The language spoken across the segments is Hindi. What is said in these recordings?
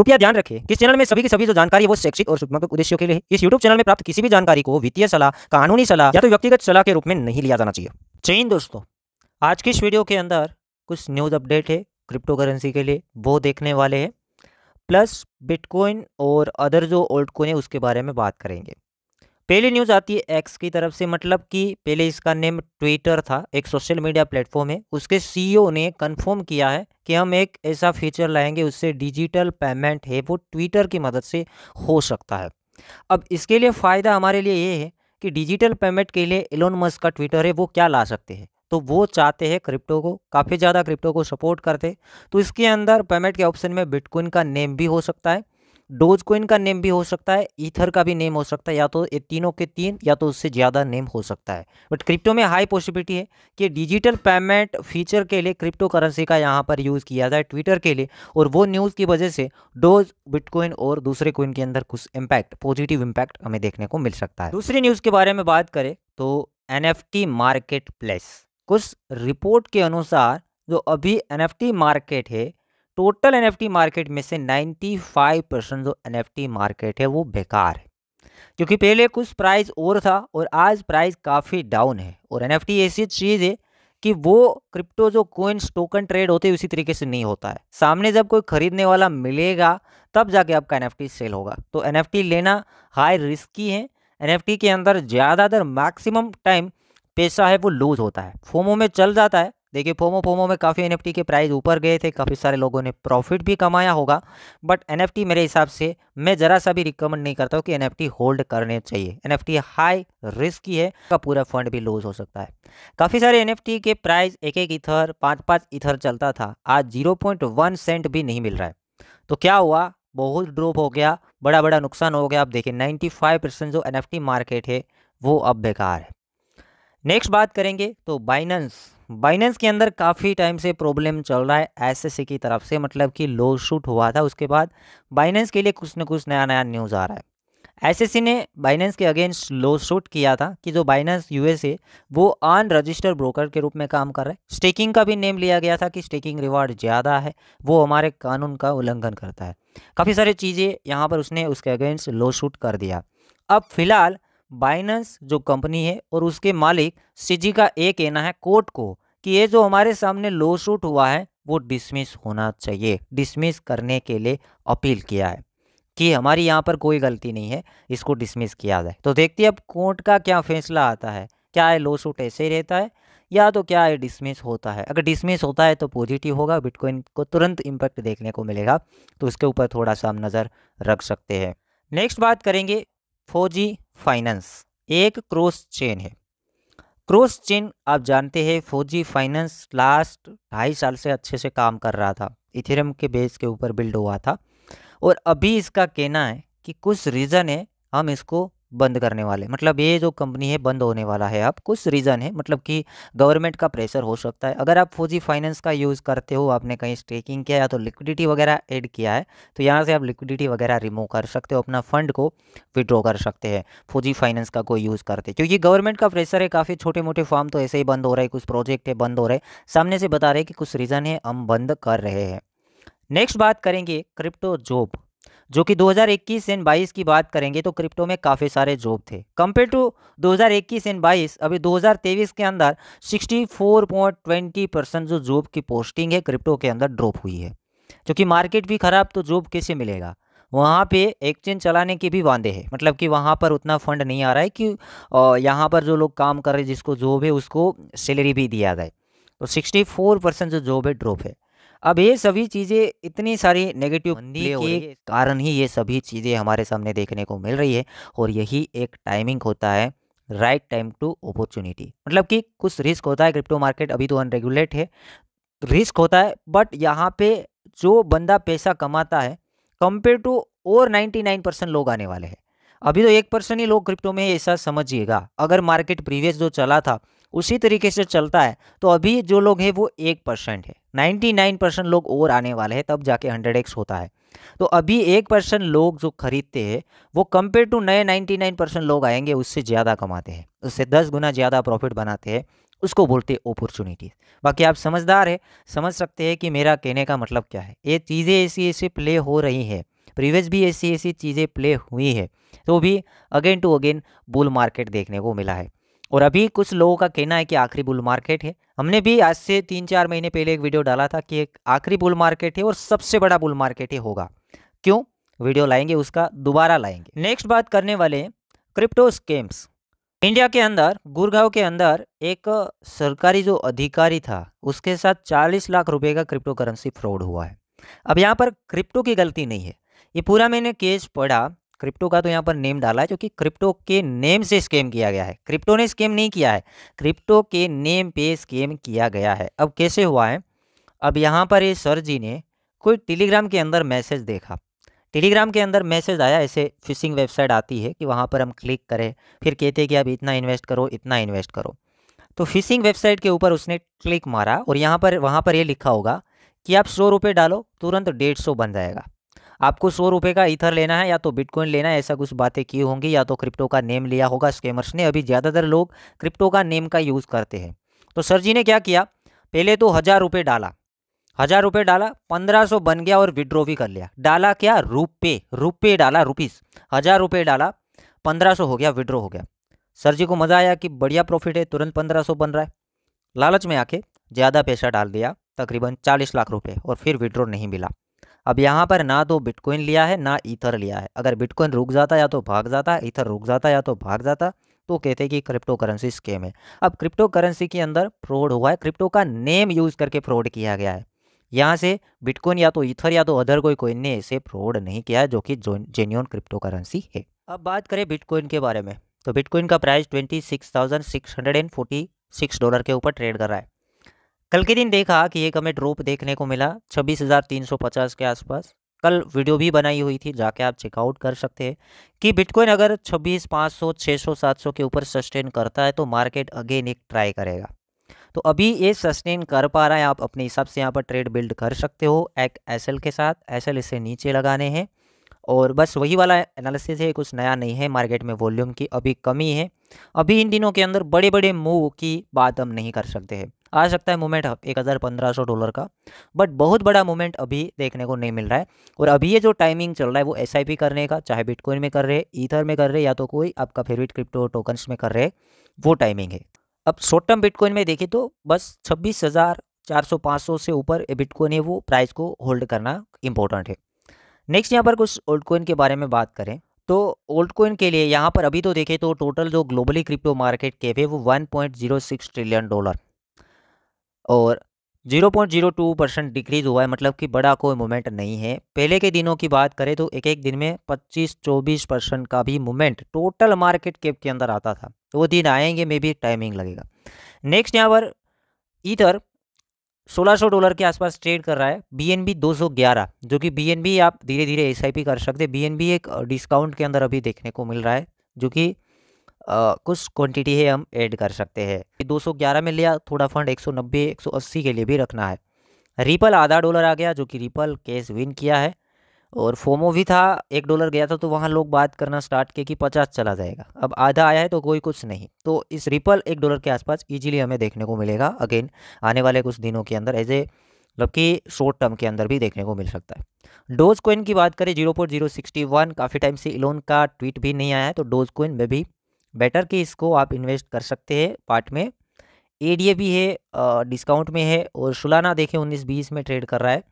कृपया ध्यान रखें कि चैनल में सभी की सभी जो जानकारी है वो शैक्षिक और शुभात्मक उद्देश्यों के लिए इस यूट्यूब चैनल में प्राप्त किसी भी जानकारी को वित्तीय सलाह कानूनी सलाह या तो व्यक्तिगत सलाह के रूप में नहीं लिया जाना चाहिए चैन दोस्तों आज की इस वीडियो के अंदर कुछ न्यूज़ अपडेट है क्रिप्टो करेंसी के लिए वो देखने वाले हैं प्लस बिटकॉइन और अदर जो ओल्ड कोइन है उसके बारे में बात करेंगे पहली न्यूज़ आती है एक्स की तरफ से मतलब कि पहले इसका नेम ट्विटर था एक सोशल मीडिया प्लेटफॉर्म है उसके सीईओ ने कंफर्म किया है कि हम एक ऐसा फीचर लाएंगे उससे डिजिटल पेमेंट है वो ट्विटर की मदद से हो सकता है अब इसके लिए फ़ायदा हमारे लिए ये है कि डिजिटल पेमेंट के लिए एलोन मस्क का ट्विटर है वो क्या ला सकते हैं तो वो चाहते हैं क्रिप्टो को काफ़ी ज़्यादा क्रिप्टो को सपोर्ट करते तो इसके अंदर पेमेंट के ऑप्शन में बिटकॉइन का नेम भी हो सकता है डोज कोइन का नेम भी हो सकता है ईथर का भी नेम हो सकता है या तो ये तीनों के तीन या तो उससे ज़्यादा नेम हो सकता है बट क्रिप्टो में हाई पॉसिबिलिटी है कि डिजिटल पेमेंट फीचर के लिए क्रिप्टो करेंसी का यहाँ पर यूज़ किया जाए ट्विटर के लिए और वो न्यूज़ की वजह से डोज बिटकॉइन और दूसरे कोइन के अंदर कुछ इम्पैक्ट पॉजिटिव इम्पैक्ट हमें देखने को मिल सकता है दूसरी न्यूज़ के बारे में बात करें तो एन मार्केट प्लेस कुछ रिपोर्ट के अनुसार जो अभी एन मार्केट है टोटल एनएफटी मार्केट में से 95 परसेंट जो एनएफटी मार्केट है वो बेकार है क्योंकि पहले कुछ प्राइस और था और आज प्राइस काफ़ी डाउन है और एनएफटी ऐसी चीज़ है कि वो क्रिप्टो जो कोइंस टोकन ट्रेड होते हैं उसी तरीके से नहीं होता है सामने जब कोई खरीदने वाला मिलेगा तब जाके आपका एन सेल होगा तो एन लेना हाई रिस्की है एन के अंदर ज़्यादातर मैक्सिमम टाइम पैसा है वो लूज होता है फोमो में चल जाता है देखिए फोमो फोमो में काफ़ी एन के प्राइस ऊपर गए थे काफ़ी सारे लोगों ने प्रॉफिट भी कमाया होगा बट एन मेरे हिसाब से मैं ज़रा सा भी रिकमेंड नहीं करता हूँ कि एन होल्ड करने चाहिए एन हाई रिस्क ही है का पूरा फंड भी लूज हो सकता है काफ़ी सारे एन के प्राइस एक एक इथर पाँच पाँच इथर चलता था आज जीरो सेंट भी नहीं मिल रहा है तो क्या हुआ बहुत ड्रॉप हो गया बड़ा बड़ा नुकसान हो गया आप देखिए 95 परसेंट जो एन मार्केट है वो अब बेकार है नेक्स्ट बात करेंगे तो बाइनेंस बाइनेंस के अंदर काफ़ी टाइम से प्रॉब्लम चल रहा है एस की तरफ से मतलब कि लो शूट हुआ था उसके बाद बाइनेंस के लिए कुछ न कुछ नया नया न्यूज़ आ रहा है एसएससी ने बाइनेंस के अगेंस्ट लो शूट किया था कि जो बाइनेंस यूएसए वो अन रजिस्टर्ड ब्रोकर के रूप में काम कर रहा है स्टेकिंग का भी नेम लिया गया था कि स्टेकिंग रिवार्ड ज़्यादा है वो हमारे कानून का उल्लंघन करता है काफ़ी सारी चीज़ें यहाँ पर उसने उसके अगेंस्ट लो शूट कर दिया अब फिलहाल बाइनेंस जो कंपनी है और उसके मालिक सीजी का ये कहना है कोर्ट को कि ये जो हमारे सामने लो शूट हुआ है वो डिसमिस होना चाहिए डिसमिस करने के लिए अपील किया है कि हमारी यहाँ पर कोई गलती नहीं है इसको डिसमिस किया जाए तो देखते हैं अब कोर्ट का क्या फैसला आता है क्या ये लो शूट ऐसे ही रहता है या तो क्या ये डिसमिस होता है अगर डिसमिस होता है तो पॉजिटिव होगा बिटकॉइन को तुरंत इम्पैक्ट देखने को मिलेगा तो उसके ऊपर थोड़ा सा हम नज़र रख सकते हैं नेक्स्ट बात करेंगे फौजी फाइनेंस एक क्रॉस चेन है क्रॉस चेन आप जानते हैं फौजी फाइनेंस लास्ट ढाई साल से अच्छे से काम कर रहा था इथेरियम के बेस के ऊपर बिल्ड हुआ था और अभी इसका कहना है कि कुछ रीज़न है हम इसको बंद करने वाले मतलब ये जो कंपनी है बंद होने वाला है आप कुछ रीज़न है मतलब कि गवर्नमेंट का प्रेशर हो सकता है अगर आप फौजी फाइनेंस का यूज़ करते हो आपने कहीं स्टेकिंग किया या तो लिक्विडिटी वगैरह ऐड किया है तो यहाँ से आप लिक्विडिटी वगैरह रिमूव कर सकते हो अपना फंड को विड्रॉ कर सकते हैं फौजी फाइनेंस का कोई यूज़ करते क्योंकि गवर्नमेंट का प्रेशर है काफ़ी छोटे मोटे फार्म तो ऐसे ही बंद हो रहे हैं कुछ प्रोजेक्ट है बंद हो रहे सामने से बता रहे कि कुछ रीज़न है हम बंद कर रहे हैं नेक्स्ट बात करेंगे क्रिप्टो जॉब जो कि 2021 एंड 22 की बात करेंगे तो क्रिप्टो में काफ़ी सारे जॉब थे कंपेयर टू 2021 एंड 22 अभी 2023 के अंदर 64.20 परसेंट जो जॉब की पोस्टिंग है क्रिप्टो के अंदर ड्रॉप हुई है क्योंकि मार्केट भी ख़राब तो जॉब कैसे मिलेगा वहाँ पे एक्सचेंज चलाने के भी वादे है मतलब कि वहाँ पर उतना फंड नहीं आ रहा है कि यहाँ पर जो लोग काम कर रहे हैं जिसको जॉब है उसको सैलरी भी दिया जाए तो 64 परसेंट जो जॉब है ड्रॉप है अब ये सभी चीज़ें इतनी सारी नेगेटिव के कारण ही ये सभी चीज़ें हमारे सामने देखने को मिल रही है और यही एक टाइमिंग होता है राइट टाइम टू अपॉर्चुनिटी मतलब कि कुछ रिस्क होता है क्रिप्टो मार्केट अभी तो अनरेगुलेट है रिस्क होता है बट यहाँ पे जो बंदा पैसा कमाता है कंपेयर टू और 99 परसेंट लोग आने वाले हैं अभी तो एक परसेंट ही लोग क्रिप्टो में ऐसा समझिएगा अगर मार्केट प्रीवियस जो चला था उसी तरीके से चलता है तो अभी जो लोग हैं वो एक परसेंट है नाइन्टी नाइन परसेंट लोग और आने वाले हैं तब जाके हंड्रेड एक्स होता है तो अभी एक परसेंट लोग जो खरीदते हैं वो कंपेयर टू नए नाइन्टी नाइन परसेंट लोग आएंगे उससे ज़्यादा कमाते हैं उससे दस गुना ज़्यादा प्रॉफिट बनाते हैं उसको बोलते हैं अपॉर्चुनिटीज बाकी आप समझदार है समझ सकते हैं कि मेरा कहने का मतलब क्या है ये चीज़ें ऐसी ऐसी प्ले हो रही हैं प्रीवियस भी ऐसी ऐसी चीज़ें प्ले हुई है तो भी again to again bull market देखने को मिला है और अभी कुछ लोगों का कहना है कि आखिरी बुल मार्केट है हमने भी आज से तीन चार महीने पहले एक वीडियो डाला था कि एक आखिरी बुल मार्केट है और सबसे बड़ा बुल मार्केट ही होगा क्यों वीडियो लाएंगे उसका दोबारा लाएंगे नेक्स्ट बात करने वाले क्रिप्टो स्केम्स इंडिया के अंदर गुरगांव के अंदर एक सरकारी जो अधिकारी था उसके साथ 40 लाख रुपए का क्रिप्टो करेंसी फ्रॉड हुआ है अब यहाँ पर क्रिप्टो की गलती नहीं है ये पूरा मैंने केस पढ़ा क्रिप्टो का तो यहाँ पर नेम डाला है जो कि क्रिप्टो के नेम से स्कैम किया गया है क्रिप्टो ने स्कैम नहीं किया है क्रिप्टो के नेम पे स्कैम किया गया है अब कैसे हुआ है अब यहाँ पर ये सर जी ने कोई टेलीग्राम के अंदर मैसेज देखा टेलीग्राम के अंदर मैसेज आया ऐसे फिशिंग वेबसाइट आती है कि वहाँ पर हम क्लिक करें फिर कहते हैं कि अब इतना इन्वेस्ट करो इतना इन्वेस्ट करो तो फिशिंग वेबसाइट के ऊपर उसने क्लिक मारा और यहाँ पर वहाँ पर ये लिखा होगा कि आप सौ रुपये डालो तुरंत डेढ़ सौ बन जाएगा आपको सौ रुपये का इथर लेना है या तो बिटकॉइन लेना है ऐसा कुछ बातें की होंगी या तो क्रिप्टो का नेम लिया होगा स्केमर्स ने अभी ज़्यादातर लोग क्रिप्टो का नेम का यूज़ करते हैं तो सर जी ने क्या किया पहले तो हज़ार रुपये डाला हज़ार रुपये डाला पंद्रह सौ बन गया और विड्रॉ भी कर लिया डाला क्या रुपये रुपये डाला रुपीस हज़ार रुपये डाला पंद्रह सौ हो गया विड्रॉ हो गया सर जी को मज़ा आया कि बढ़िया प्रॉफिट है तुरंत पंद्रह सौ बन रहा है लालच में आके ज़्यादा पैसा डाल दिया तकरीबन चालीस लाख रुपये और फिर विड्रॉ नहीं मिला अब यहाँ पर ना तो बिटकॉइन लिया है ना ईथर लिया है अगर बिटकॉइन रुक जाता या तो भाग जाता ईथर रुक जाता या तो भाग जाता तो कहते हैं कि क्रिप्टो करेंसी स्केम है अब क्रिप्टो करेंसी के अंदर फ्रॉड हुआ है क्रिप्टो का नेम यूज़ करके फ्रॉड किया गया है यहाँ से बिटकॉइन या तो इथर या तो अदर कोई कोइन ने इसे फ्रॉड नहीं किया है जो कि जेन्यून क्रिप्टो करेंसी है अब बात करें बिटकॉइन के बारे में तो बिटकॉइन का price twenty six thousand six hundred and forty six dollar के ऊपर ट्रेड कर रहा है कल के दिन देखा कि एक हमें ड्रॉप देखने को मिला 26,350 के आसपास कल वीडियो भी बनाई हुई थी जाके आप चेकआउट कर सकते हैं कि बिटकॉइन अगर छः सौ 600, 700 के ऊपर सस्टेन करता है तो मार्केट अगेन एक ट्राई करेगा तो अभी ये सस्टेन कर पा रहा है आप अपने हिसाब से यहाँ पर ट्रेड बिल्ड कर सकते हो एक एस के साथ एस इसे नीचे लगाने हैं और बस वही वाला एनालिसिस है कुछ नया नहीं है मार्केट में वॉल्यूम की अभी कमी है अभी इन दिनों के अंदर बड़े बड़े मूव की बात हम नहीं कर सकते हैं आ सकता है मूवमेंट एक हज़ार पंद्रह सौ डॉलर का बट बहुत बड़ा मूवमेंट अभी देखने को नहीं मिल रहा है और अभी ये जो टाइमिंग चल रहा है वो एस करने का चाहे बिटकॉइन में कर रहे ईथर में कर रहे या तो कोई आपका फेवरेट क्रिप्टो टोकन्स में कर रहे वो टाइमिंग है अब शॉर्ट टर्म बिटकॉइन में देखें तो बस छब्बीस हज़ार चार सौ पाँच सौ से ऊपर बिटकॉइन है वो प्राइस को होल्ड करना इंपॉर्टेंट है नेक्स्ट यहाँ पर कुछ ओल्ड कोइन के बारे में बात करें तो ओल्ड कोइन के लिए यहाँ पर अभी तो देखें तो टोटल जो ग्लोबली क्रिप्टो मार्केट कैप है वो 1.06 ट्रिलियन डॉलर और 0.02 परसेंट डिक्रीज़ हुआ है मतलब कि बड़ा कोई मूवमेंट नहीं है पहले के दिनों की बात करें तो एक एक दिन में 25-24 परसेंट का भी मूवमेंट टोटल मार्केट कैप के अंदर आता था तो वो दिन आएंगे मे भी टाइमिंग लगेगा नेक्स्ट यहाँ पर इधर 1600 डॉलर के आसपास ट्रेड कर रहा है बी 211 जो कि बी आप धीरे धीरे एस कर सकते बी एक डिस्काउंट के अंदर अभी देखने को मिल रहा है जो कि आ, कुछ क्वांटिटी है हम ऐड कर सकते हैं 211 में लिया थोड़ा फंड 190 180 के लिए भी रखना है रिपल आधा डॉलर आ गया जो कि रिपल केस विन किया है और फोमो भी था एक डॉलर गया था तो वहाँ लोग बात करना स्टार्ट किया कि पचास चला जाएगा अब आधा आया है तो कोई कुछ नहीं तो इस रिपल एक डॉलर के आसपास ईजिली हमें देखने को मिलेगा अगेन आने वाले कुछ दिनों के अंदर एज ए मतलब कि शॉर्ट टर्म के अंदर भी देखने को मिल सकता है डोज कोइन की बात करें zero point zero sixty one काफ़ी टाइम से इलोन का ट्वीट भी नहीं आया है तो डोज कोइन में भी बेटर के इसको आप इन्वेस्ट कर सकते हैं पार्ट में ए भी है डिस्काउंट में है और सुलाना देखें उन्नीस बीस में ट्रेड कर रहा है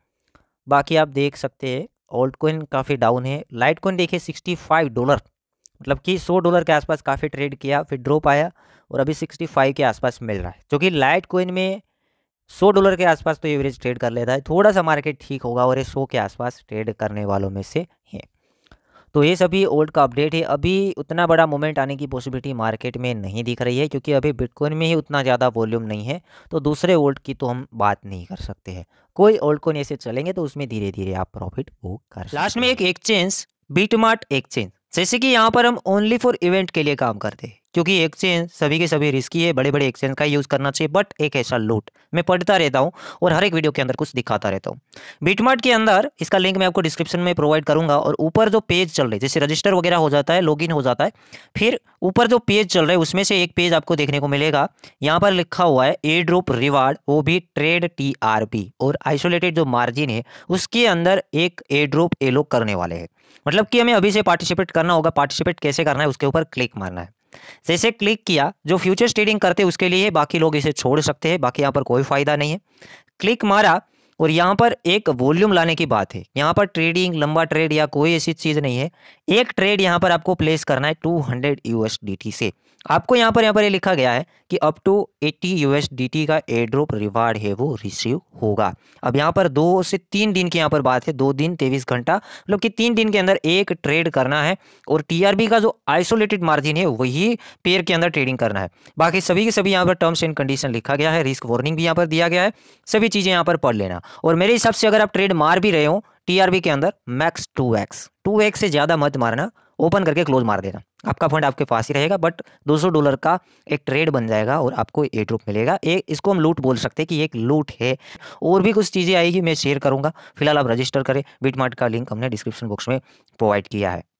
बाकी आप देख सकते हैं ओल्ड कोइन काफ़ी डाउन है लाइट कोइन देखे सिक्सटी फाइव डॉलर मतलब कि सौ डॉलर के आसपास काफ़ी ट्रेड किया फिर ड्रॉप आया और अभी सिक्सटी फाइव के आसपास मिल रहा है क्योंकि लाइट कोइन में सौ डॉलर के आसपास तो एवरेज ट्रेड कर लेता है थोड़ा सा मार्केट ठीक होगा और ये सौ के आसपास ट्रेड करने वालों में से है तो ये सभी ओल्ड का अपडेट है अभी उतना बड़ा मूवमेंट आने की पॉसिबिलिटी मार्केट में नहीं दिख रही है क्योंकि अभी बिटकॉइन में ही उतना ज़्यादा वॉल्यूम नहीं है तो दूसरे ओल्ड की तो हम बात नहीं कर सकते हैं कोई ओल्ड कोइन ऐसे चलेंगे तो उसमें धीरे धीरे आप प्रॉफिट वो कर लास्ट में एक एक्सचेंज बीटमार्ट एक्सचेंज जैसे कि यहाँ पर हम ओनली फॉर इवेंट के लिए काम करते हैं क्योंकि एक्सचेंज सभी के सभी रिस्की है बड़े बड़े एक्सचेंज का यूज़ करना चाहिए बट एक ऐसा लूट मैं पढ़ता रहता हूँ और हर एक वीडियो के अंदर कुछ दिखाता रहता हूँ बीटमार्ट के अंदर इसका लिंक मैं आपको डिस्क्रिप्शन में प्रोवाइड करूँगा और ऊपर जो पेज चल रहे जैसे रजिस्टर वगैरह हो जाता है लॉग हो जाता है फिर ऊपर जो पेज चल रहा है उसमें से एक पेज आपको देखने को मिलेगा यहाँ पर लिखा हुआ है ए ड्रोप रिवार्ड वो भी ट्रेड टी और आइसोलेटेड जो मार्जिन है उसके अंदर एक ए ड्रोप एलो करने वाले हैं मतलब कि हमें अभी से पार्टिसिपेट करना होगा पार्टिसिपेट कैसे करना है उसके ऊपर क्लिक मारना है जैसे तो क्लिक किया जो फ्यूचर्स ट्रेडिंग करते उसके लिए बाकी लोग इसे छोड़ सकते हैं बाकी यहाँ पर कोई फायदा नहीं है क्लिक मारा और यहाँ पर एक वॉल्यूम लाने की बात है यहाँ पर ट्रेडिंग लंबा ट्रेड या कोई ऐसी चीज़ नहीं है एक ट्रेड यहाँ पर आपको प्लेस करना है टू हंड्रेड यूएसडीटी से आपको यहाँ पर यहाँ पर ये यह लिखा गया है कि अप टू तो एट्टी यू का एड्रोप रिवार्ड है वो रिसीव होगा अब यहाँ पर दो से तीन दिन की यहाँ पर बात है दो दिन तेईस घंटा मतलब कि तीन दिन के अंदर एक ट्रेड करना है और टीआरबी का जो आइसोलेटेड मार्जिन है वही पेयर के अंदर ट्रेडिंग करना है बाकी सभी के सभी यहाँ पर टर्म्स एंड कंडीशन लिखा गया है रिस्क वार्निंग भी यहाँ पर दिया गया है सभी चीज़ें यहाँ पर पढ़ लेना और मेरे हिसाब से अगर आप ट्रेड मार भी रहे हो टीआरबी के अंदर max two X two X से ज़्यादा मत मारना ओपन करके क्लोज मार देना आपका फंड आपके पास ही रहेगा बट 200 डॉलर का एक ट्रेड बन जाएगा और आपको ए ड्रूप मिलेगा एक इसको हम लूट बोल सकते हैं कि एक लूट है और भी कुछ चीज़ें आएगी मैं शेयर करूँगा फिलहाल आप रजिस्टर करें बिटमार्ट का लिंक हमने डिस्क्रिप्शन बॉक्स में प्रोवाइड किया है